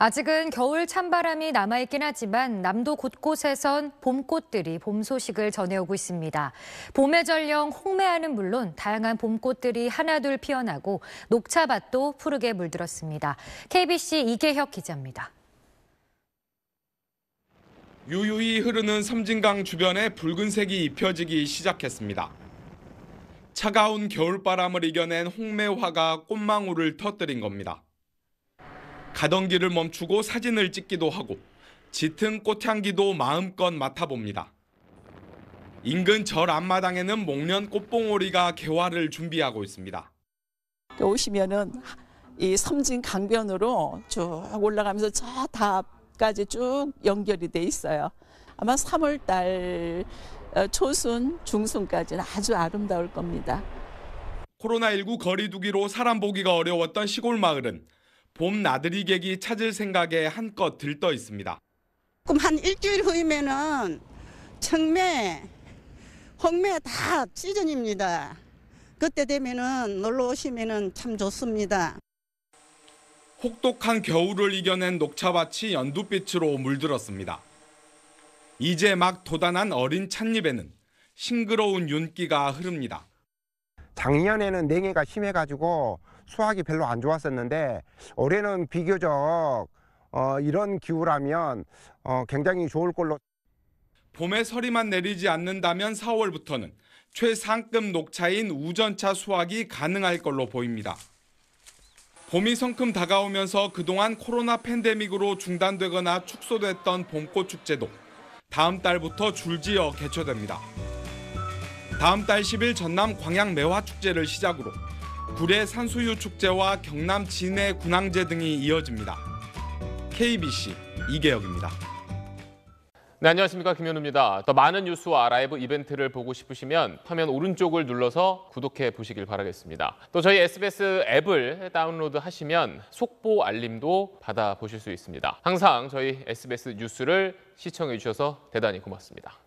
아직은 겨울 찬바람이 남아있긴 하지만 남도 곳곳에선 봄꽃들이 봄 소식을 전해오고 있습니다. 봄의 전령 홍매화는 물론 다양한 봄꽃들이 하나둘 피어나고 녹차밭도 푸르게 물들었습니다. KBC 이계혁 기자입니다. 유유히 흐르는 섬진강 주변에 붉은색이 입혀지기 시작했습니다. 차가운 겨울바람을 이겨낸 홍매화가 꽃망울을 터뜨린 겁니다. 가던 길을 멈추고 사진을 찍기도 하고 짙은 꽃향기도 마음껏 맡아봅니다. 인근 절 앞마당에는 목련 꽃봉오리가 개화를 준비하고 있습니다. 오시면은 이 섬진 강변으로 쭉 올라가면서 저 답까지 쭉 연결이 돼 있어요. 아마 3월 달 어, 초순 중순까지는 아주 아름다울 겁니다. 코로나19 거리두기로 사람 보기가 어려웠던 시골 마을은 봄 나들이객이 찾을 생각에 한껏 들떠 있습니다. 그럼 한 일주일 후이면은 청매, 홍매 다 시즌입니다. 그때 되면은 놀러 오시면은 참 좋습니다. 혹독한 겨울을 이겨낸 녹차밭이 연두빛으로 물들었습니다. 이제 막 도단한 어린 찻잎에는 싱그러운 윤기가 흐릅니다. 작년에는 냉해가 네 심해가지고 수확이 별로 안 좋았었는데 올해는 비교적 어, 이런 기후라면 어, 굉장히 좋을 걸로. 봄에 서리만 내리지 않는다면 4월부터는 최상급 녹차인 우전차 수확이 가능할 걸로 보입니다. 봄이 성큼 다가오면서 그동안 코로나 팬데믹으로 중단되거나 축소됐던 봄꽃 축제도 다음 달부터 줄지어 개최됩니다. 다음 달 10일 전남 광양 매화 축제를 시작으로 구례 산수유 축제와 경남 진해 군항제 등이 이어집니다. KBC 이계혁입니다. 네, 안녕하십니까 김현우입니다. 더 많은 뉴스와 라이브 이벤트를 보고 싶으시면 화면 오른쪽을 눌러서 구독해 보시길 바라겠습니다. 또 저희 SBS 앱을 다운로드 하시면 속보 알림도 받아 보실 수 있습니다. 항상 저희 SBS 뉴스를 시청해 주셔서 대단히 고맙습니다.